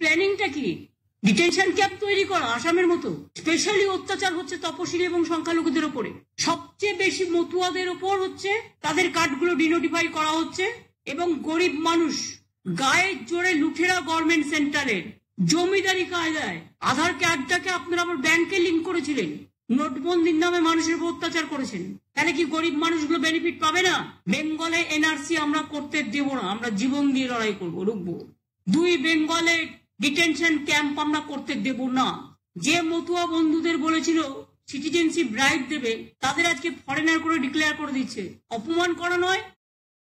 প্ল্যানিংটা কি detention camp তৈরি করা আসামের মতো স্পেশালি অত্যাচার হচ্ছে তপশিলি এবং সংখ্যালঘুদের ওপরে সবচেয়ে বেশি মতুয়াদের ওপর হচ্ছে তাদের কার্ডগুলো ডিনোটিফাই করা হচ্ছে এবং গরিব মানুষ গায়ের জোরে লুঠেরা গভর্নমেন্ট সেন্টারের জমিদারি কায়দায় আধার কার্ডটাকে আপনারা আবার ব্যাংকে লিঙ্ক করেছিলেন নোটবন্দির নামে মানুষের উপর অত্যাচার করেছেন তাহলে কি গরিব মানুষগুলো বেনিফিট পাবে না বেঙ্গলে এনআরসি আমরা করতে দেব না আমরা জীবন দিয়ে লড়াই করবো রুখবো দুই বেঙ্গলের ডিটেনশন ক্যাম্প আমরা করতে দেব না যে মতুয়া বন্ধুদের বলেছিল সিটিজেনশিপ রাইট দেবে তাদের আজকে ফরেনার করে ডিক্লেয়ার করে দিচ্ছে অপমান করা নয়